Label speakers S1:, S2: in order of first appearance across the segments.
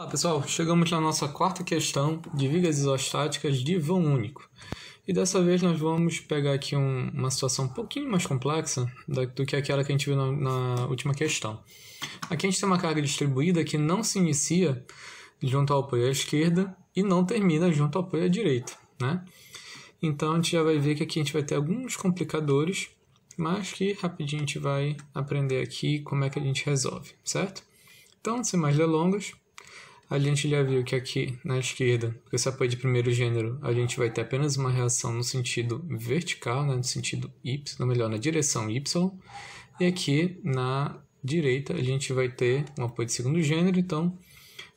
S1: Olá pessoal, chegamos na nossa quarta questão de vigas isostáticas de vão único. E dessa vez nós vamos pegar aqui um, uma situação um pouquinho mais complexa da, do que aquela que a gente viu na, na, última questão. Aqui a gente tem uma carga distribuída que não se inicia junto ao apoio à esquerda e não termina junto ao apoio à direita. Né? Então a gente já vai ver que aqui a gente vai ter alguns complicadores, mas que rapidinho a gente vai aprender aqui como é que a gente resolve, certo? Então, sem mais delongas, a gente já viu que aqui na esquerda, com esse apoio de primeiro gênero, a gente vai ter apenas uma reação no sentido vertical, né, no sentido y, ou melhor, na direção y. E aqui na direita a gente vai ter um apoio de segundo gênero, então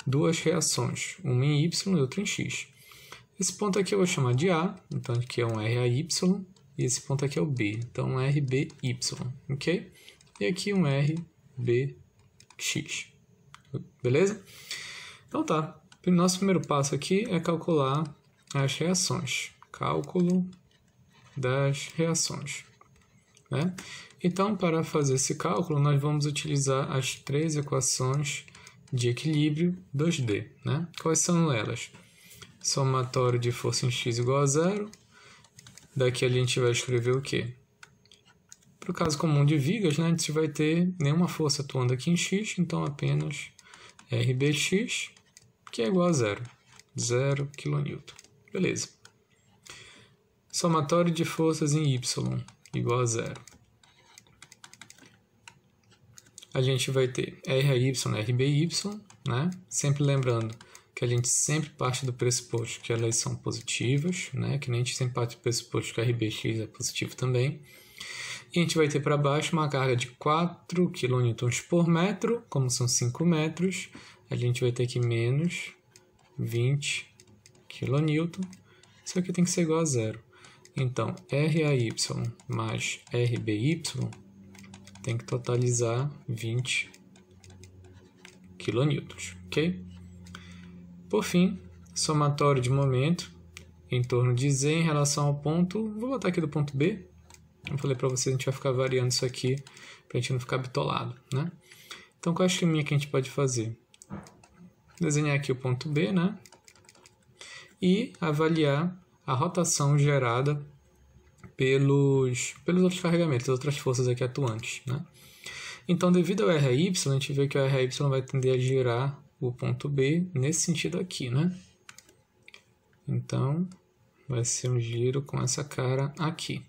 S1: duas reações, uma em y e outra em x. Esse ponto aqui eu vou chamar de A, então aqui é um RAY, e esse ponto aqui é o B, então um RBY, ok? E aqui um RBX, beleza? Então tá. O nosso primeiro passo aqui é calcular as reações. Cálculo das reações. Né? Então, para fazer esse cálculo, nós vamos utilizar as três equações de equilíbrio 2D. Né? Quais são elas? Somatório de força em x igual a zero. Daqui a gente vai escrever o quê? Para o caso comum de vigas, né, a gente vai ter nenhuma força atuando aqui em x, então apenas rbx que é igual a zero. zero kN. Beleza. Somatório de forças em Y igual a zero. A gente vai ter RY, RBY, né? Sempre lembrando que a gente sempre parte do pressuposto que elas são positivas, né? Que nem a gente sempre parte do pressuposto que RBX é positivo também. E a gente vai ter para baixo uma carga de 4 kN por metro, como são 5 metros, a gente vai ter aqui menos 20 kN, isso aqui tem que ser igual a zero. Então, RAY mais RBY tem que totalizar 20 kN, ok? Por fim, somatório de momento em torno de Z em relação ao ponto, vou botar aqui do ponto B, eu falei para vocês, a gente vai ficar variando isso aqui para a gente não ficar bitolado, né? Então, qual é a esqueminha que a gente pode fazer? desenhar aqui o ponto B, né? E avaliar a rotação gerada pelos, pelos outros carregamentos, outras forças aqui atuantes, né? Então, devido ao RY, a gente vê que o RY vai tender a girar o ponto B nesse sentido aqui, né? Então, vai ser um giro com essa cara aqui.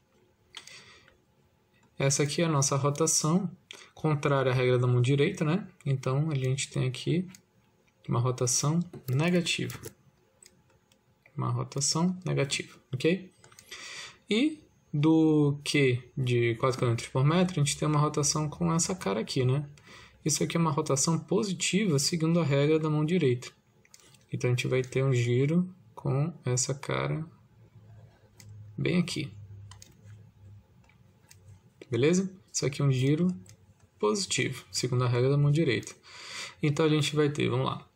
S1: Essa aqui é a nossa rotação, contrária à regra da mão direita, né? Então, a gente tem aqui uma rotação negativa. Uma rotação negativa, ok? E do Q de 4 km por metro, a gente tem uma rotação com essa cara aqui, né? Isso aqui é uma rotação positiva seguindo a regra da mão direita. Então, a gente vai ter um giro com essa cara bem aqui. Beleza? Isso aqui é um giro positivo, segundo a regra da mão direita. Então, a gente vai ter, vamos lá,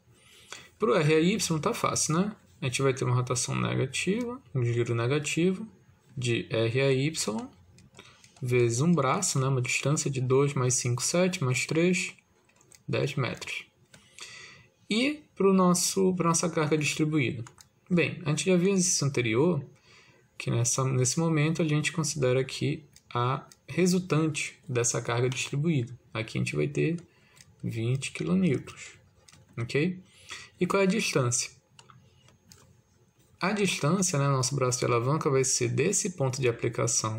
S1: para o RY está fácil, né? A gente vai ter uma rotação negativa, um giro negativo de R a Y vezes um braço, né? uma distância de 2 mais 5, 7, mais 3, 10 metros. E para a nossa carga distribuída. Bem, a gente já viu no exercício anterior que nessa, nesse momento a gente considera aqui a resultante dessa carga distribuída. Aqui a gente vai ter 20 kN, ok? E qual é a distância? A distância, né, nosso braço de alavanca, vai ser desse ponto de aplicação,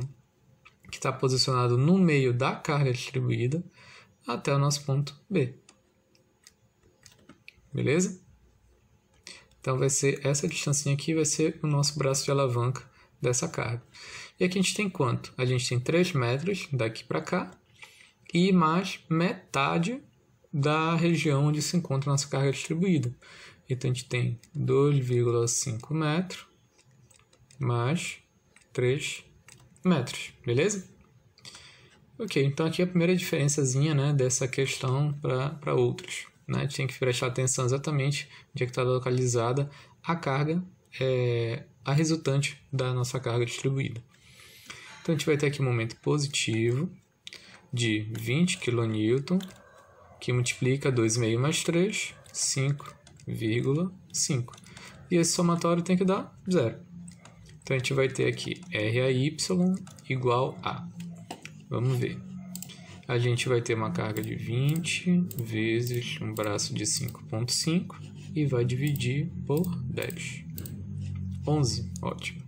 S1: que está posicionado no meio da carga distribuída, até o nosso ponto B. Beleza? Então, vai ser essa distância aqui vai ser o nosso braço de alavanca dessa carga. E aqui a gente tem quanto? A gente tem 3 metros daqui para cá e mais metade da região onde se encontra a nossa carga distribuída. Então a gente tem 2,5 metro mais 3 metros, beleza? Ok, então aqui é a primeira diferençazinha né, dessa questão para outras. Né? A gente tem que prestar atenção exatamente onde é está localizada a carga, é, a resultante da nossa carga distribuída. Então a gente vai ter aqui um momento positivo de 20 kN que multiplica 2,5 mais 3, 5,5. E esse somatório tem que dar zero. Então, a gente vai ter aqui RAY igual a... Vamos ver. A gente vai ter uma carga de 20 vezes um braço de 5,5 e vai dividir por 10. 11, ótimo.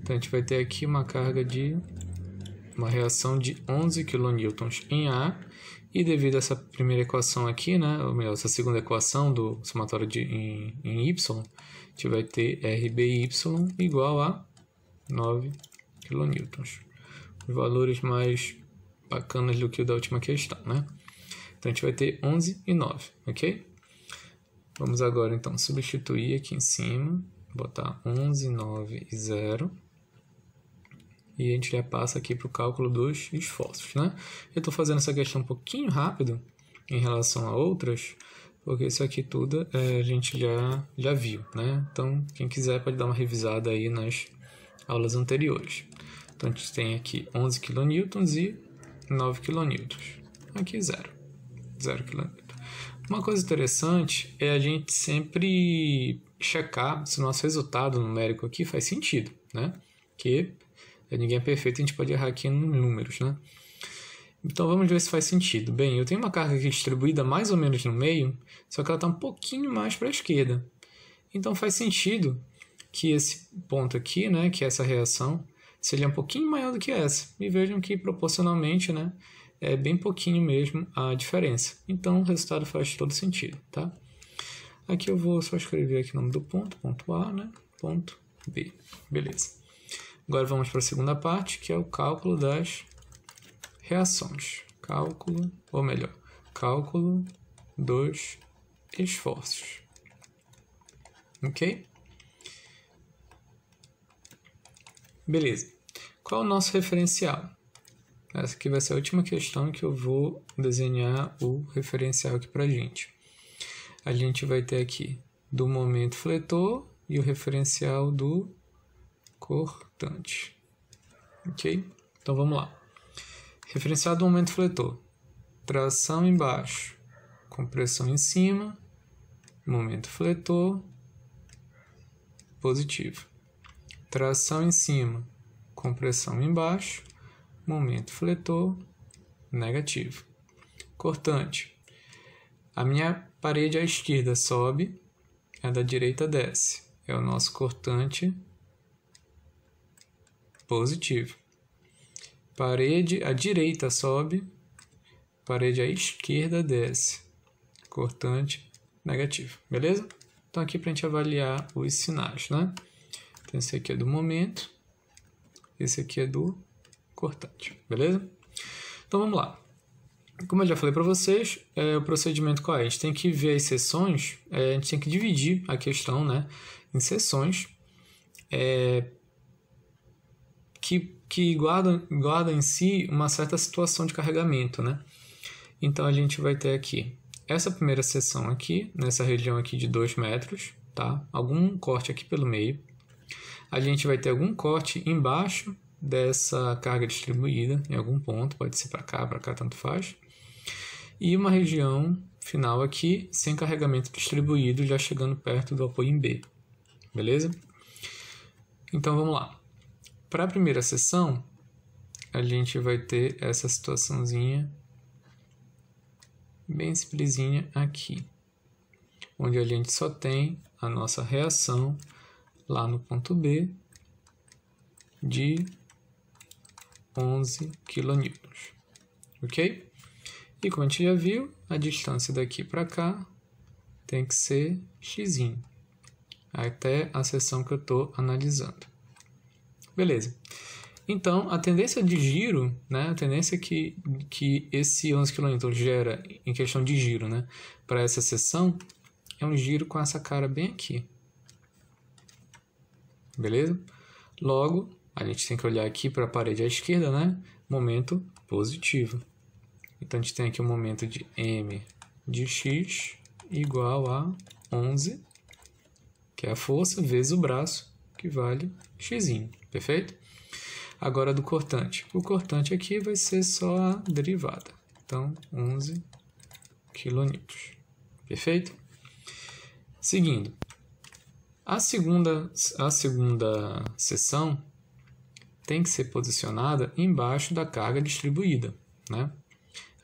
S1: Então, a gente vai ter aqui uma carga de... uma reação de 11 kN em A e devido a essa primeira equação aqui, né, ou melhor, essa segunda equação do somatório de, em, em y, a gente vai ter RBY igual a 9 kN. valores mais bacanas do que o da última questão, né? Então a gente vai ter 11 e 9, ok? Vamos agora então substituir aqui em cima, botar 11, 9 e 0 e a gente já passa aqui para o cálculo dos esforços. Né? Eu estou fazendo essa questão um pouquinho rápido em relação a outras, porque isso aqui tudo é, a gente já, já viu. Né? Então, quem quiser pode dar uma revisada aí nas aulas anteriores. Então, a gente tem aqui 11 kN e 9 kN. Aqui zero. zero kN. Uma coisa interessante é a gente sempre checar se o nosso resultado numérico aqui faz sentido, né? Que é, ninguém é perfeito, a gente pode errar aqui em números, né? Então vamos ver se faz sentido. Bem, eu tenho uma carga aqui distribuída mais ou menos no meio, só que ela está um pouquinho mais para a esquerda. Então faz sentido que esse ponto aqui, né, que é essa reação, seja um pouquinho maior do que essa. E vejam que proporcionalmente, né, é bem pouquinho mesmo a diferença. Então o resultado faz todo sentido, tá? Aqui eu vou só escrever aqui o nome do ponto, ponto A, né, ponto B. Beleza. Agora vamos para a segunda parte, que é o cálculo das reações. Cálculo, ou melhor, cálculo dos esforços. Ok? Beleza. Qual é o nosso referencial? Essa aqui vai ser a última questão que eu vou desenhar o referencial aqui para a gente. A gente vai ter aqui do momento fletor e o referencial do cortante. Ok? Então vamos lá. Referenciado do momento fletor. Tração embaixo, compressão em cima, momento fletor positivo. Tração em cima, compressão embaixo, momento fletor negativo. Cortante. A minha parede à esquerda sobe, a da direita desce. É o nosso cortante Positivo. Parede à direita sobe, parede à esquerda desce. Cortante negativo, beleza? Então aqui para a gente avaliar os sinais, né? Então esse aqui é do momento, esse aqui é do cortante, beleza? Então vamos lá. Como eu já falei para vocês, é, o procedimento qual é? A gente tem que ver as sessões é, a gente tem que dividir a questão né, em sessões É, que, que guarda, guarda em si uma certa situação de carregamento, né? Então a gente vai ter aqui essa primeira seção aqui, nessa região aqui de 2 metros, tá? Algum corte aqui pelo meio. A gente vai ter algum corte embaixo dessa carga distribuída, em algum ponto, pode ser para cá, para cá, tanto faz. E uma região final aqui, sem carregamento distribuído, já chegando perto do apoio em B, beleza? Então vamos lá. Para a primeira sessão, a gente vai ter essa situaçãozinha bem simplesinha aqui, onde a gente só tem a nossa reação lá no ponto B de 11 kN, ok? E como a gente já viu, a distância daqui para cá tem que ser x até a seção que eu estou analisando. Beleza. Então, a tendência de giro, né, a tendência que, que esse 11 kN gera em questão de giro né, para essa seção é um giro com essa cara bem aqui. Beleza? Logo, a gente tem que olhar aqui para a parede à esquerda, né? Momento positivo. Então, a gente tem aqui o um momento de m de x igual a 11, que é a força, vezes o braço, que vale x. Perfeito? Agora do cortante. O cortante aqui vai ser só a derivada. Então, 11 quilonewtons. Perfeito? Seguindo. A segunda, a segunda seção tem que ser posicionada embaixo da carga distribuída, né?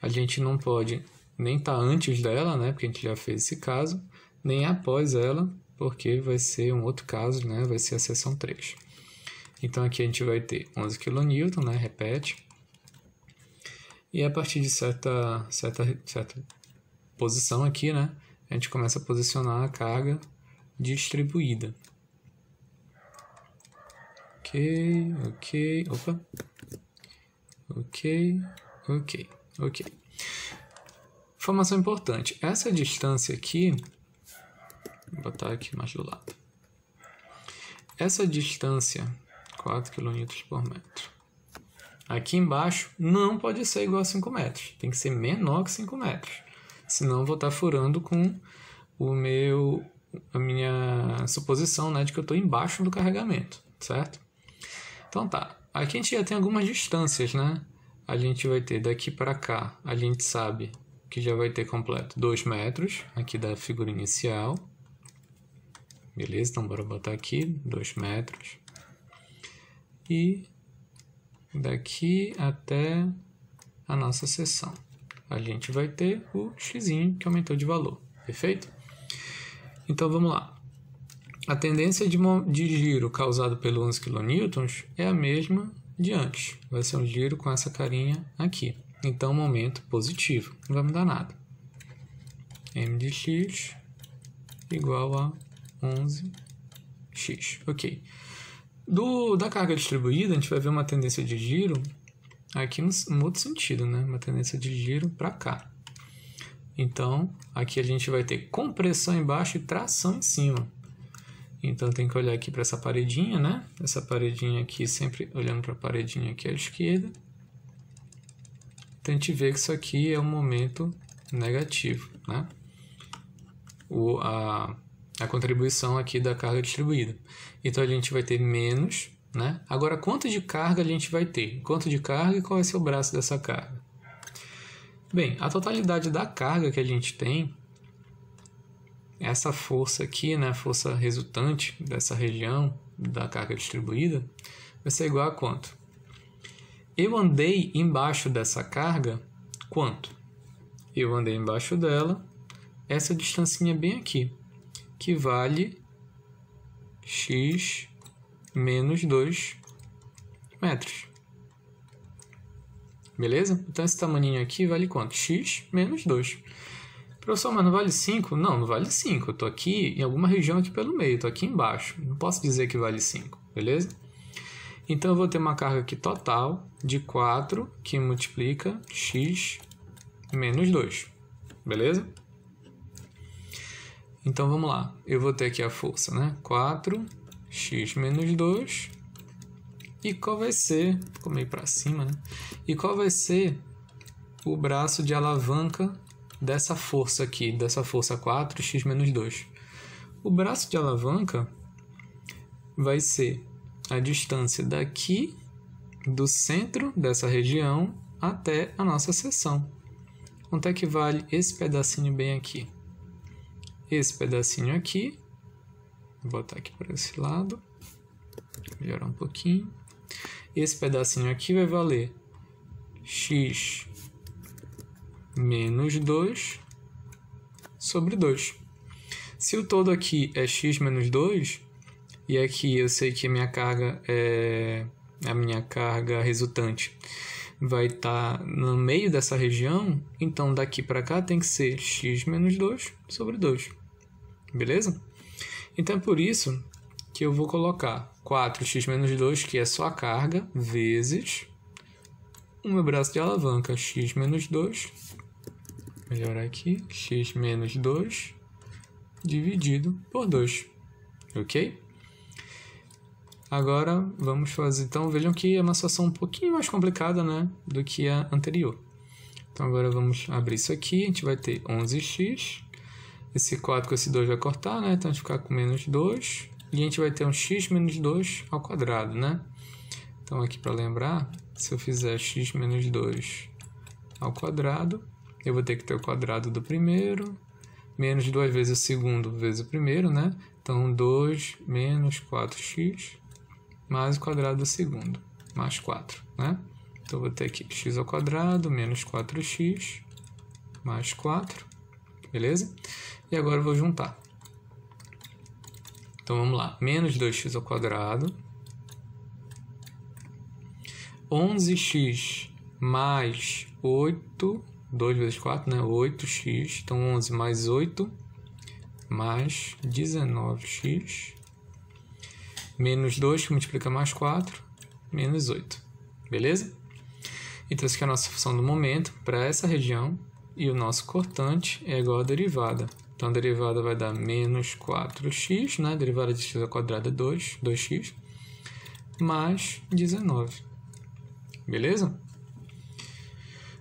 S1: A gente não pode nem estar tá antes dela, né? Porque a gente já fez esse caso, nem após ela, porque vai ser um outro caso, né? Vai ser a seção 3. Então aqui a gente vai ter 11 kN, né? Repete. E a partir de certa, certa, certa posição aqui, né? A gente começa a posicionar a carga distribuída. Ok, ok, opa. Ok, ok, ok. Informação importante. Essa distância aqui, vou botar aqui mais do lado. Essa distância 4 kN por metro. Aqui embaixo não pode ser igual a 5 metros, tem que ser menor que 5 metros, senão vou estar tá furando com o meu, a minha suposição né, de que eu estou embaixo do carregamento, certo? Então tá, aqui a gente já tem algumas distâncias, né? A gente vai ter daqui para cá, a gente sabe que já vai ter completo 2 metros, aqui da figura inicial. Beleza, então bora botar aqui 2 metros e daqui até a nossa sessão, A gente vai ter o x que aumentou de valor, perfeito? Então vamos lá. A tendência de, de giro causado pelo 11 kN é a mesma de antes. Vai ser um giro com essa carinha aqui. Então, momento positivo. Não vai mudar nada. M de x igual a 11x. Ok. Do, da carga distribuída, a gente vai ver uma tendência de giro aqui no, outro sentido, né? uma tendência de giro para cá. Então, aqui a gente vai ter compressão embaixo e tração em cima. Então, tem que olhar aqui para essa paredinha, né? Essa paredinha aqui, sempre olhando para a paredinha aqui à esquerda. Então, a gente vê que isso aqui é um momento negativo, né? O, a, a contribuição aqui da carga distribuída. Então a gente vai ter menos, né? Agora quanto de carga a gente vai ter? Quanto de carga e qual vai ser o braço dessa carga? Bem, a totalidade da carga que a gente tem, essa força aqui, né, a força resultante dessa região da carga distribuída, vai ser igual a quanto? Eu andei embaixo dessa carga quanto? Eu andei embaixo dela essa distancinha bem aqui, que vale x menos 2 metros. Beleza? Então esse tamanho aqui vale quanto? x menos 2. Professor, mas não vale 5? Não, não vale 5. Eu estou aqui em alguma região aqui pelo meio, estou aqui embaixo. Não posso dizer que vale 5, beleza? Então eu vou ter uma carga aqui total de 4 que multiplica x menos 2, beleza? Então vamos lá, eu vou ter aqui a força, né? 4, x menos 2. E qual vai ser, ficou meio para cima, né? E qual vai ser o braço de alavanca dessa força aqui, dessa força 4, x menos 2? O braço de alavanca vai ser a distância daqui do centro dessa região até a nossa seção. Quanto é que vale esse pedacinho bem aqui? esse pedacinho aqui. Vou botar aqui para esse lado. Melhorar um pouquinho. Esse pedacinho aqui vai valer x menos 2 sobre 2. Se o todo aqui é x menos 2, e aqui eu sei que a minha carga é a minha carga resultante vai estar tá no meio dessa região, então daqui para cá tem que ser x menos 2 sobre 2 beleza? Então é por isso que eu vou colocar 4x menos 2, que é só a carga, vezes o meu braço de alavanca, x menos 2, melhorar aqui, x menos 2, dividido por 2, ok? Agora vamos fazer, então vejam que é uma situação um pouquinho mais complicada né, do que a anterior. Então agora vamos abrir isso aqui, a gente vai ter 11x esse 4 com esse 2 vai cortar, né? Então a gente ficar com menos 2. E a gente vai ter um x menos 2 ao quadrado, né? Então aqui para lembrar, se eu fizer x menos 2 ao quadrado, eu vou ter que ter o quadrado do primeiro, menos 2 vezes o segundo vezes o primeiro, né? Então 2 menos 4x mais o quadrado do segundo, mais 4, né? Então eu vou ter aqui x ao quadrado menos 4x mais 4 beleza? E agora eu vou juntar. Então vamos lá, menos 2x ao quadrado, 11x mais 8, 2 vezes 4, né? 8x, então 11 mais 8, mais 19x, menos 2 que multiplica mais 4, menos 8, beleza? Então, essa aqui é a nossa função do momento para essa região, e o nosso cortante é igual à derivada. Então a derivada vai dar menos 4x, né? A derivada de x ao quadrado é 2, 2x, mais 19. Beleza?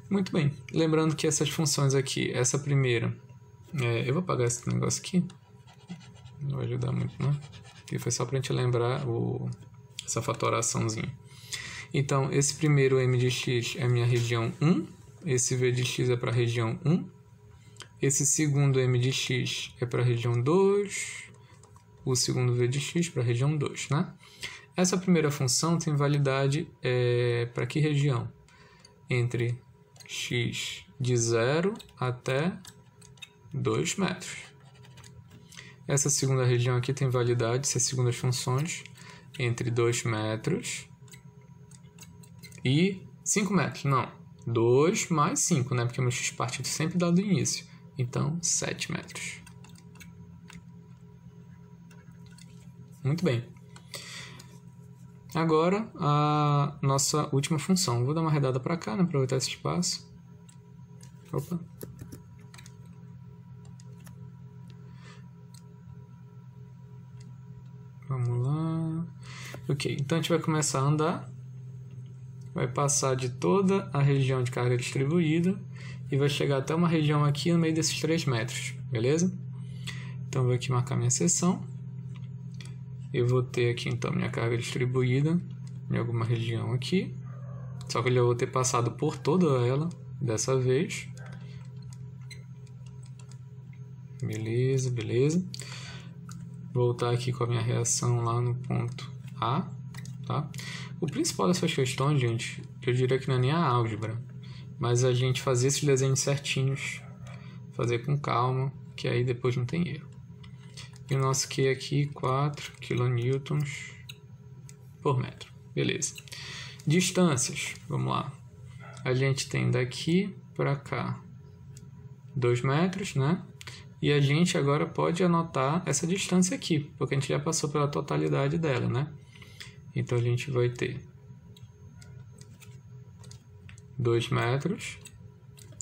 S1: Muito bem. Lembrando que essas funções aqui, essa primeira, é, eu vou apagar esse negócio aqui, não vai ajudar muito, né? Que foi só para a gente lembrar o, essa fatoraçãozinha. Então, esse primeiro m de x é minha região 1, esse V de x é para a região 1. Esse segundo M de x é para a região 2. O segundo V de x para a região 2, né? Essa primeira função tem validade é, para que região? Entre x de 0 até 2 metros. Essa segunda região aqui tem validade, se as segundas funções, entre 2 metros e 5 metros, não, 2 mais 5, né? Porque meu x partido sempre dá do início. Então, 7 metros. Muito bem. Agora, a nossa última função. Vou dar uma redada para cá, né? Aproveitar esse espaço. Opa. Vamos lá. Ok, então a gente vai começar a andar vai passar de toda a região de carga distribuída e vai chegar até uma região aqui no meio desses 3 metros, beleza? Então, vou aqui marcar minha seção. Eu vou ter aqui, então, minha carga distribuída em alguma região aqui. Só que eu já vou ter passado por toda ela dessa vez. Beleza, beleza. Voltar aqui com a minha reação lá no ponto A tá? O principal dessas questões, gente, eu diria que não é nem a álgebra, mas a gente fazer esses desenhos certinhos, fazer com calma, que aí depois não tem erro. E o nosso Q aqui, 4 kN por metro. Beleza. Distâncias, vamos lá. A gente tem daqui para cá 2 metros, né? E a gente agora pode anotar essa distância aqui, porque a gente já passou pela totalidade dela, né? Então a gente vai ter 2 metros.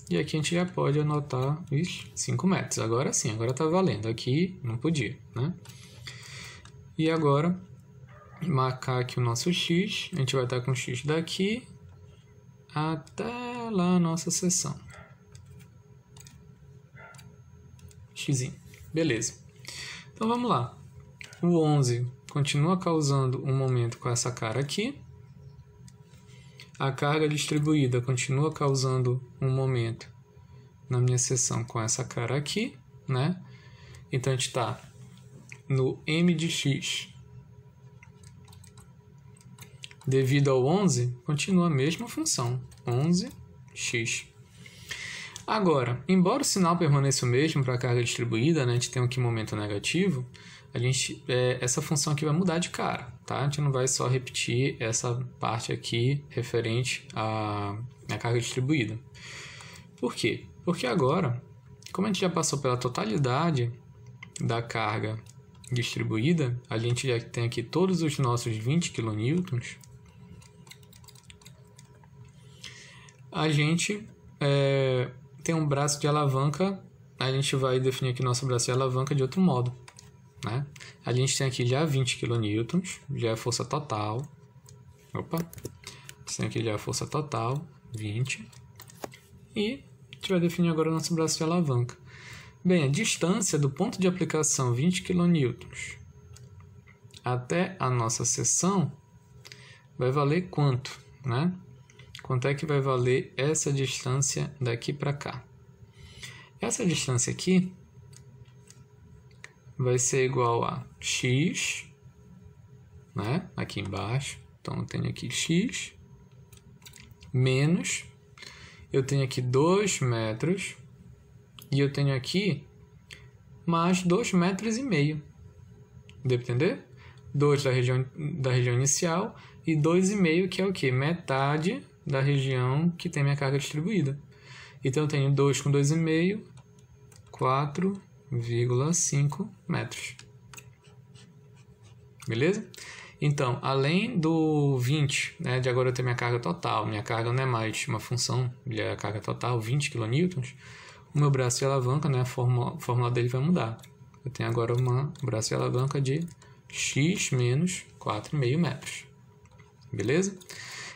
S1: E aqui a gente já pode anotar os 5 metros. Agora sim, agora está valendo. Aqui não podia, né? E agora, marcar aqui o nosso x. A gente vai estar com o x daqui até lá a nossa seção. X. Beleza. Então vamos lá. O 11 continua causando um momento com essa cara aqui. A carga distribuída continua causando um momento na minha seção com essa cara aqui, né? Então a gente está no m de x devido ao 11, continua a mesma função, 11x. Agora, embora o sinal permaneça o mesmo para a carga distribuída, né, a gente tem aqui um momento negativo, a gente é, essa função aqui vai mudar de cara, tá? A gente não vai só repetir essa parte aqui referente à, à carga distribuída. Por quê? Porque agora, como a gente já passou pela totalidade da carga distribuída, a gente já tem aqui todos os nossos 20 kN, a gente é, tem um braço de alavanca, a gente vai definir aqui nosso braço de alavanca de outro modo. Né? A gente tem aqui já 20 kN, já é força total. Opa! Tem aqui já a é força total, 20. E a gente vai definir agora o nosso braço de alavanca. Bem, a distância do ponto de aplicação 20 kN até a nossa seção vai valer quanto, né? Quanto é que vai valer essa distância daqui para cá? Essa distância aqui vai ser igual a x, né? Aqui embaixo. Então eu tenho aqui x menos. Eu tenho aqui 2 metros. E eu tenho aqui mais 2 metros e meio. Deu entender? 2 da região, da região inicial e 2,5 que é o quê? Metade da região que tem minha carga distribuída. Então eu tenho 2 com 2,5, 4, 1,5 metros. Beleza? Então, além do 20, né, de agora eu ter minha carga total, minha carga não é mais uma função, é a carga total, 20 kN, o meu braço de alavanca, né, a fórmula, a fórmula dele vai mudar. Eu tenho agora um braço de alavanca de x menos 4,5 metros. Beleza?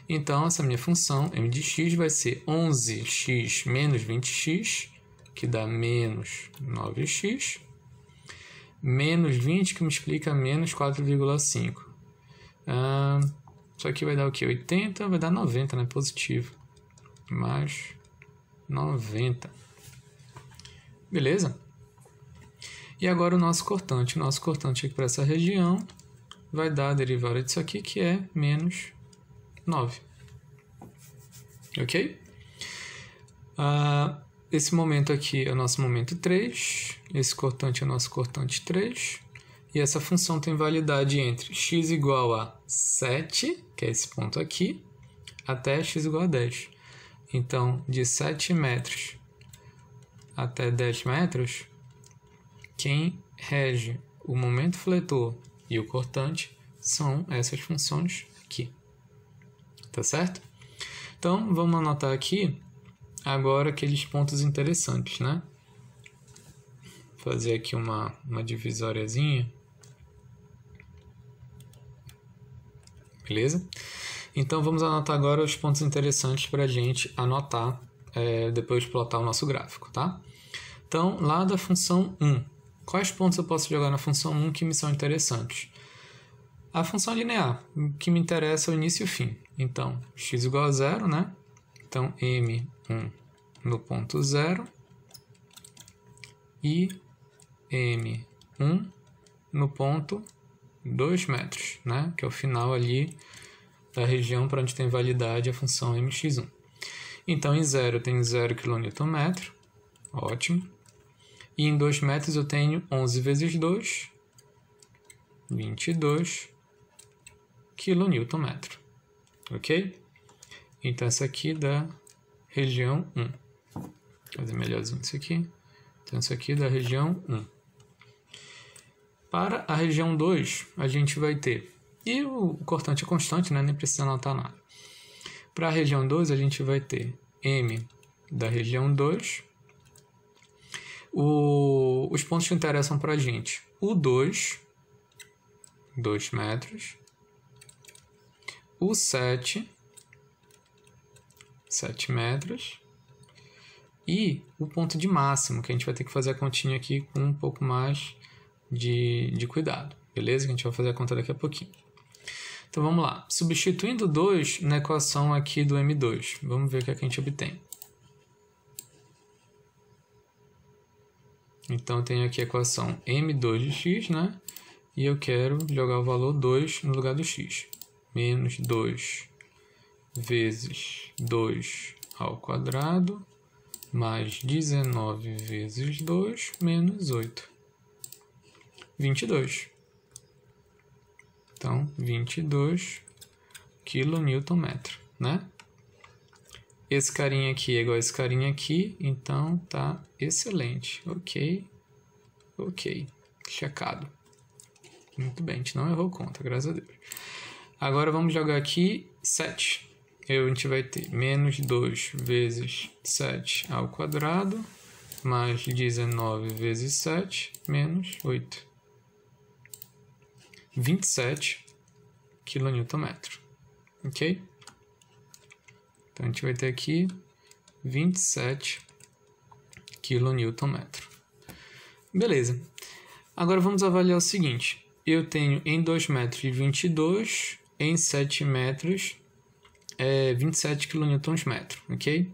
S1: Então, essa minha função m de x vai ser 11x menos 20x que dá menos 9x, menos 20, que me explica menos 4,5. Ah, isso aqui vai dar o quê? 80, vai dar 90, né? Positivo. Mais 90. Beleza? E agora o nosso cortante. O nosso cortante aqui para essa região vai dar a derivada disso aqui, que é menos 9. Ok? Uh, esse momento aqui é o nosso momento 3, esse cortante é o nosso cortante 3, e essa função tem validade entre x igual a 7, que é esse ponto aqui, até x igual a 10. Então, de 7 metros até 10 metros, quem rege o momento fletor e o cortante são essas funções aqui. Tá certo? Então, vamos anotar aqui agora aqueles pontos interessantes, né? Fazer aqui uma, uma divisóriazinha. Beleza? Então vamos anotar agora os pontos interessantes para a gente anotar é, depois de plotar o nosso gráfico, tá? Então, lá da função 1, quais pontos eu posso jogar na função 1 que me são interessantes? A função linear, o que me interessa é o início e o fim. Então, x igual a zero, né? Então, M1 no ponto zero e M1 no ponto 2 metros, né? que é o final ali da região para onde tem validade a função mx1. Então, em zero eu tenho 0 kNm, ótimo. E em 2 metros eu tenho 11 vezes 2, 22 kN, ok? Então, essa aqui da região 1. Vou fazer melhorzinho isso aqui. Então, isso aqui da região 1. Para a região 2, a gente vai ter... E o cortante é constante, né? nem precisa anotar nada. Para a região 2, a gente vai ter M da região 2. os pontos que interessam para a gente. O 2, 2 metros. O 7, 7 metros. E o ponto de máximo, que a gente vai ter que fazer a continha aqui com um pouco mais de, de cuidado, beleza? Que a gente vai fazer a conta daqui a pouquinho. Então vamos lá, substituindo 2 na equação aqui do M2, vamos ver o que, é que a gente obtém. Então eu tenho aqui a equação M2 de x, né? E eu quero jogar o valor 2 no lugar do x. Menos 2 vezes 2 ao quadrado, mais 19 vezes 2, menos 8. 22. Então, 22 kNm, né? Esse carinha aqui é igual a esse carinha aqui, então tá excelente. Ok, ok, checado. Muito bem, a gente não errou conta, graças a Deus. Agora vamos jogar aqui 7 a gente vai ter menos 2 vezes 7 ao quadrado, mais 19 vezes 7, menos 8. 27 kNm. ok? Então, a gente vai ter aqui 27 kNm. Beleza. Agora vamos avaliar o seguinte. Eu tenho em 2 metros e 22, em 7 metros é, 27 kNm, metro, ok?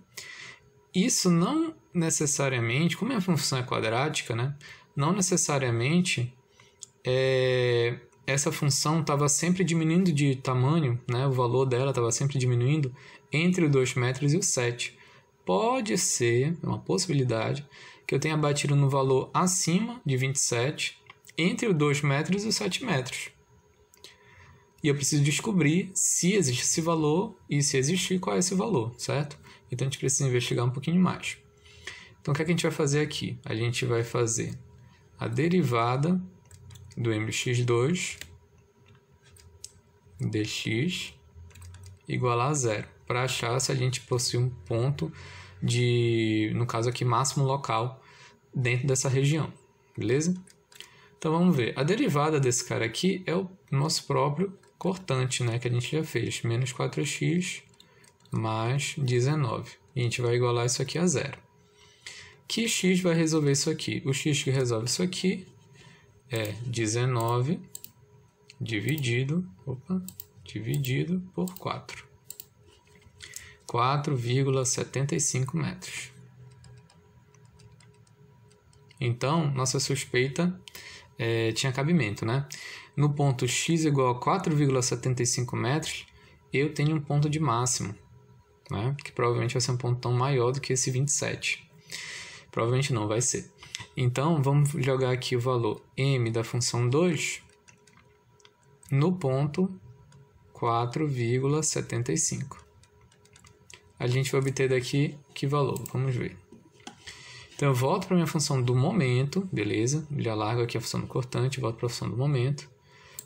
S1: Isso não necessariamente, como é a função é quadrática, né? Não necessariamente é, essa função estava sempre diminuindo de tamanho, né? O valor dela estava sempre diminuindo entre os 2 metros e os 7. Pode ser, é uma possibilidade, que eu tenha batido no valor acima de 27 entre os 2 metros e os 7 metros e eu preciso descobrir se existe esse valor e se existir, qual é esse valor, certo? Então a gente precisa investigar um pouquinho mais. Então o que, é que a gente vai fazer aqui? A gente vai fazer a derivada do mx2 dx igual a zero para achar se a gente possui um ponto de, no caso aqui, máximo local dentro dessa região, beleza? Então vamos ver. A derivada desse cara aqui é o nosso próprio cortante, né, que a gente já fez, menos 4x mais 19. E a gente vai igualar isso aqui a zero. Que x vai resolver isso aqui? O x que resolve isso aqui é 19 dividido, opa, dividido por 4. 4,75 metros. Então, nossa suspeita é, tinha cabimento, né? no ponto x igual a 4,75 metros, eu tenho um ponto de máximo, né? que provavelmente vai ser um ponto tão maior do que esse 27. Provavelmente não vai ser. Então, vamos jogar aqui o valor m da função 2 no ponto 4,75. A gente vai obter daqui que valor? Vamos ver. Então, eu volto para minha função do momento, beleza? Já largo aqui a função do cortante, volto para a função do momento.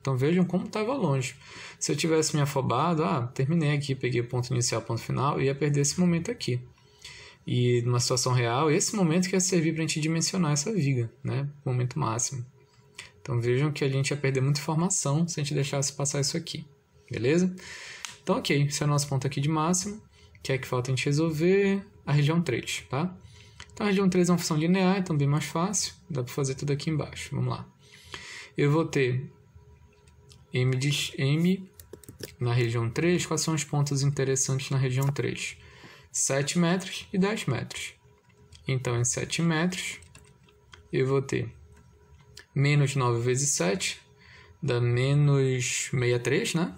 S1: Então vejam como estava longe. Se eu tivesse me afobado, ah, terminei aqui, peguei ponto inicial, ponto final, ia perder esse momento aqui. E numa situação real, esse momento que ia servir para a gente dimensionar essa viga, né? Momento máximo. Então vejam que a gente ia perder muita informação se a gente deixasse passar isso aqui, beleza? Então, ok, esse é o nosso ponto aqui de máximo, que é que falta a gente resolver a região 3, tá? Então, a região 3 é uma função linear, então bem mais fácil, dá para fazer tudo aqui embaixo, vamos lá. Eu vou ter M, diz, M na região 3, quais são os pontos interessantes na região 3? 7 metros e 10 metros. Então, em 7 metros, eu vou ter menos 9 vezes 7, dá menos 63, né?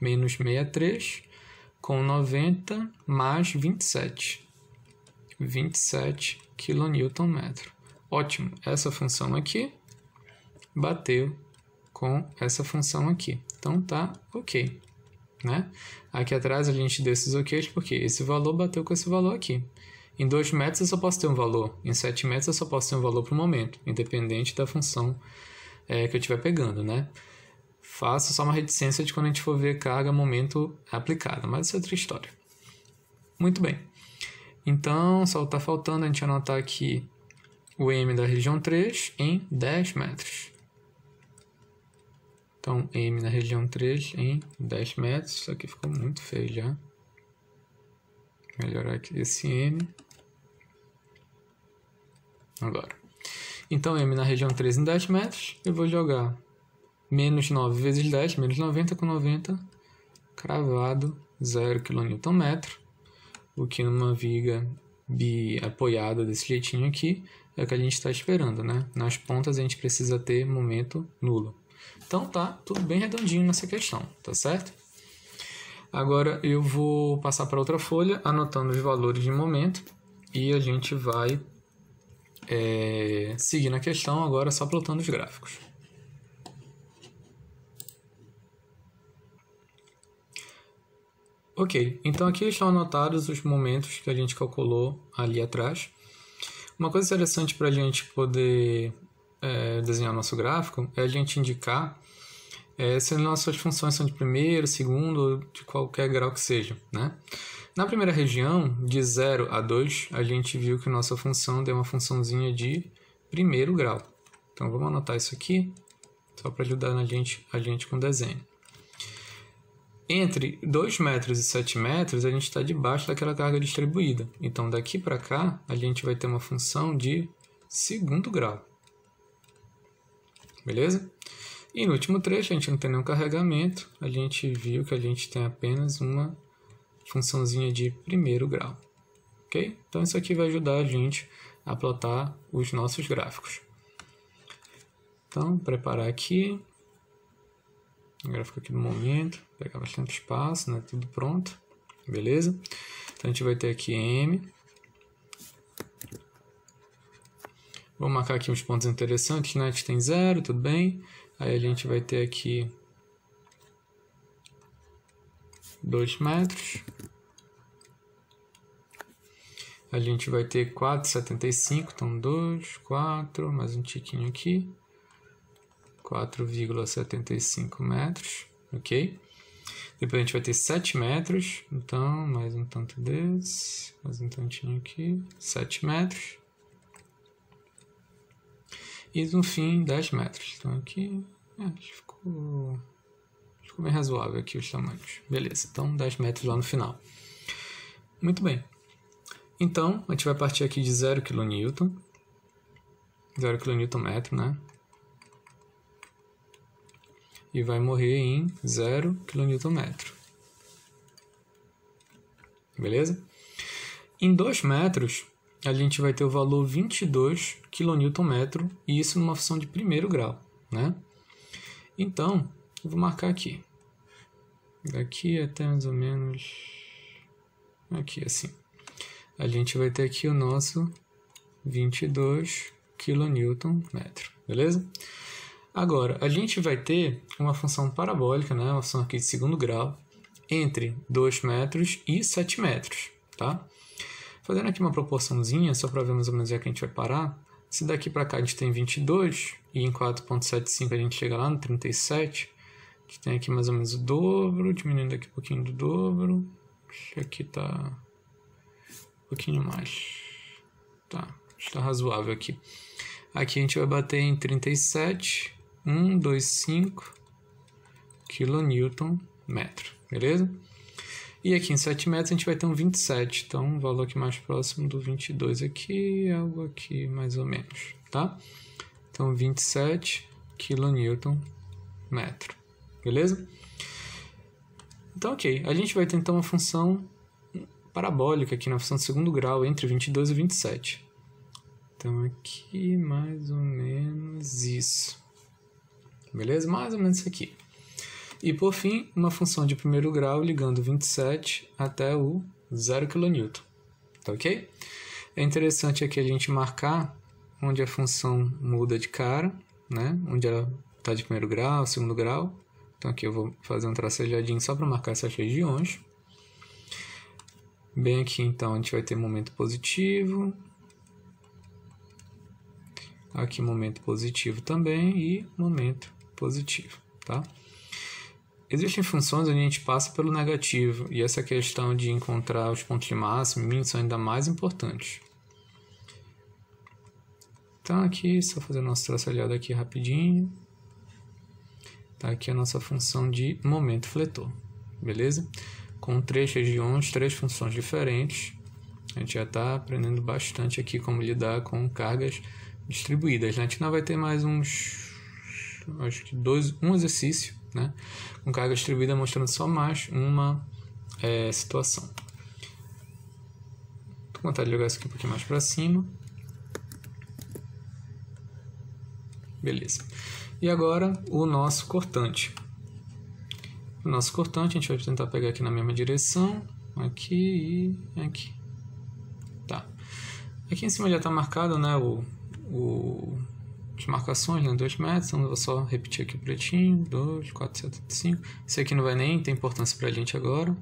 S1: Menos 63, com 90 mais 27. 27 kNm. Ótimo, essa função aqui bateu com essa função aqui. Então tá ok. Né? Aqui atrás a gente deu esses OKs porque tipo, esse valor bateu com esse valor aqui. Em 2 metros eu só posso ter um valor, em 7 metros eu só posso ter um valor para o momento, independente da função é, que eu estiver pegando. Né? Faço só uma reticência de quando a gente for ver carga momento aplicada, mas isso é outra história. Muito bem. Então, só está faltando a gente anotar aqui o M da região 3 em 10 metros. Então, M na região 3 em 10 metros. Isso aqui ficou muito feio já. Melhorar aqui esse M. Agora. Então, M na região 3 em 10 metros. Eu vou jogar menos 9 vezes 10, menos 90 com 90. Cravado, 0 kNm. o que numa viga bi apoiada desse jeitinho aqui é o que a gente está esperando, né? Nas pontas a gente precisa ter momento nulo. Então tá tudo bem redondinho nessa questão, tá certo? Agora eu vou passar para outra folha, anotando os valores de momento, e a gente vai é, seguir na questão agora só plotando os gráficos. Ok, então aqui estão anotados os momentos que a gente calculou ali atrás. Uma coisa interessante para a gente poder é, desenhar nosso gráfico é a gente indicar é, se nossas funções são de primeiro, segundo, ou de qualquer grau que seja. Né? Na primeira região, de 0 a 2, a gente viu que nossa função deu uma funçãozinha de primeiro grau. Então vamos anotar isso aqui, só para ajudar a gente, a gente com o desenho. Entre 2 metros e 7 metros, a gente está debaixo daquela carga distribuída. Então daqui para cá, a gente vai ter uma função de segundo grau beleza? E no último trecho, a gente não tem nenhum carregamento, a gente viu que a gente tem apenas uma funçãozinha de primeiro grau, ok? Então, isso aqui vai ajudar a gente a plotar os nossos gráficos. Então, preparar aqui, o gráfico aqui do momento, pegar bastante espaço, né? Tudo pronto, beleza? Então, a gente vai ter aqui M, Vou marcar aqui uns pontos interessantes, net né? tem zero, tudo bem. Aí a gente vai ter aqui 2 metros. A gente vai ter 4,75, então 2, 4, mais um tiquinho aqui. 4,75 metros, ok? Depois a gente vai ter 7 metros, então mais um tanto desse, mais um tantinho aqui, 7 metros. E no fim, 10 metros. Então aqui, é, ficou, ficou bem razoável aqui os tamanhos. Beleza, então 10 metros lá no final. Muito bem. Então, a gente vai partir aqui de 0 kN. 0 kN, né? E vai morrer em 0 kNm. Beleza? Em 2 metros, a gente vai ter o valor 22 kNm, e isso numa função de primeiro grau, né? Então, eu vou marcar aqui. Daqui até mais ou menos aqui assim. A gente vai ter aqui o nosso 22 kNm, beleza? Agora, a gente vai ter uma função parabólica, né? uma função aqui de segundo grau, entre 2 metros e 7 metros. Tá? Fazendo aqui uma proporçãozinha, só para ver mais ou menos onde é que a gente vai parar. Se daqui para cá a gente tem 22 e em 4.75 a gente chega lá no 37, a gente tem aqui mais ou menos o dobro, diminuindo aqui um pouquinho do dobro. Aqui tá um pouquinho mais. Tá, está razoável aqui. Aqui a gente vai bater em 37, 1, 2, 5 quilonewton metro, beleza? E aqui em 7 metros a gente vai ter um 27, então um valor aqui mais próximo do 22 aqui, algo aqui mais ou menos, tá? Então 27 kN metro, beleza? Então ok, a gente vai ter então uma função parabólica aqui na né? função de segundo grau entre 22 e 27. Então aqui mais ou menos isso, beleza? Mais ou menos isso aqui. E por fim, uma função de primeiro grau ligando 27 até o 0 kN. Tá ok? É interessante aqui a gente marcar onde a função muda de cara, né? onde ela está de primeiro grau, segundo grau. Então aqui eu vou fazer um tracejadinho só para marcar essas regiões. Bem aqui então a gente vai ter momento positivo. Aqui momento positivo também e momento positivo, tá? Existem funções onde a gente passa pelo negativo, e essa questão de encontrar os pontos de máximo e mínimo são ainda mais importantes. Então aqui, só fazer nosso traçalhado aqui rapidinho. Tá aqui a nossa função de momento fletor, beleza? Com três regiões, três funções diferentes, a gente já está aprendendo bastante aqui como lidar com cargas distribuídas. Né? A gente ainda vai ter mais uns, acho que dois, um exercício né? com carga distribuída mostrando só mais uma é, situação. Estou com vontade de jogar isso aqui um pouquinho mais para cima. Beleza. E agora o nosso cortante. O nosso cortante a gente vai tentar pegar aqui na mesma direção, aqui e aqui. Tá. Aqui em cima já está marcado né, o, o de marcações, né? 2 metros, então eu vou só repetir aqui pretinho, 2, 4, 7, 5. Esse aqui não vai nem ter importância para a gente agora.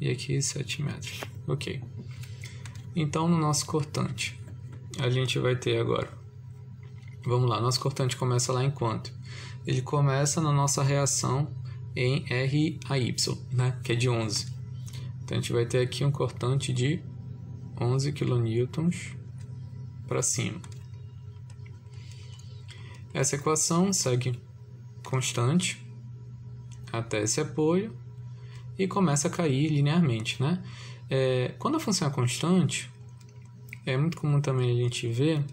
S1: E aqui 7 metros, ok. Então, no nosso cortante, a gente vai ter agora... Vamos lá, nosso cortante começa lá em quanto? Ele começa na nossa reação em RAY, né? que é de 11. Então, a gente vai ter aqui um cortante de 11 kN para cima. Essa equação segue constante até esse apoio e começa a cair linearmente, né? É, quando a função é constante, é muito comum também a gente ver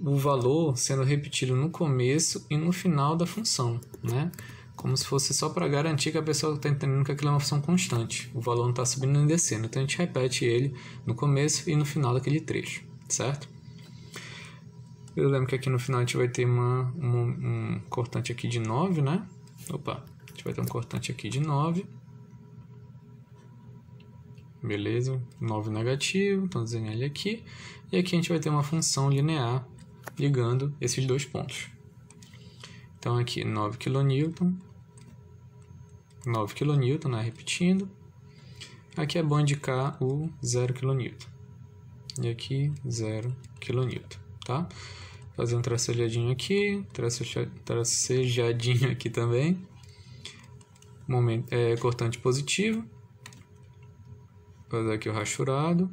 S1: o valor sendo repetido no começo e no final da função, né? Como se fosse só para garantir que a pessoa está entendendo que aquilo é uma função constante. O valor não está subindo nem descendo. Então a gente repete ele no começo e no final daquele trecho, certo? Eu lembro que aqui no final a gente vai ter uma, uma, um cortante aqui de 9, né? Opa, a gente vai ter um cortante aqui de 9. Beleza, 9 negativo, então desenhar ele aqui. E aqui a gente vai ter uma função linear ligando esses dois pontos. Então aqui 9 kN, 9 kN, né? repetindo. Aqui é bom indicar o 0 kN. E aqui 0 kN tá? Fazer um tracejadinho aqui, tracejadinho aqui também. Momento, é, cortante positivo. Fazer aqui o rachurado.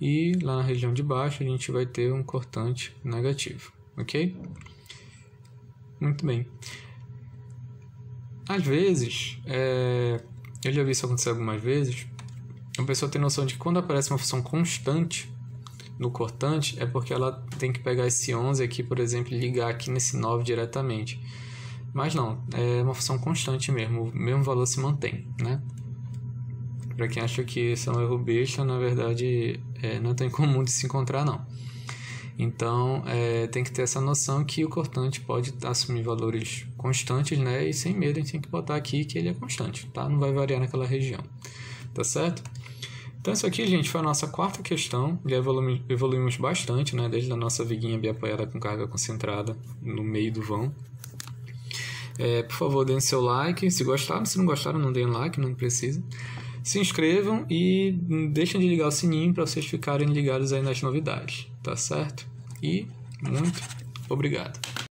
S1: E lá na região de baixo a gente vai ter um cortante negativo, ok? Muito bem. Às vezes, é, eu já vi isso acontecer algumas vezes, a pessoa tem noção de que quando aparece uma função constante, no cortante é porque ela tem que pegar esse 11 aqui, por exemplo, e ligar aqui nesse 9 diretamente. Mas não, é uma função constante mesmo, o mesmo valor se mantém, né? Para quem acha que isso é um erro besta, na verdade é, não é tão comum de se encontrar não. Então é, tem que ter essa noção que o cortante pode assumir valores constantes, né? E sem medo a gente tem que botar aqui que ele é constante, tá? Não vai variar naquela região, tá certo? Então, isso aqui, gente, foi a nossa quarta questão. Já evoluímos, bastante, né? Desde a nossa viguinha biapoiada com carga concentrada no meio do vão. É, por favor, deem seu like. Se gostaram, se não gostaram, não deem like, não precisa. Se inscrevam e deixem de ligar o sininho para vocês ficarem ligados aí nas novidades, tá certo? E muito obrigado.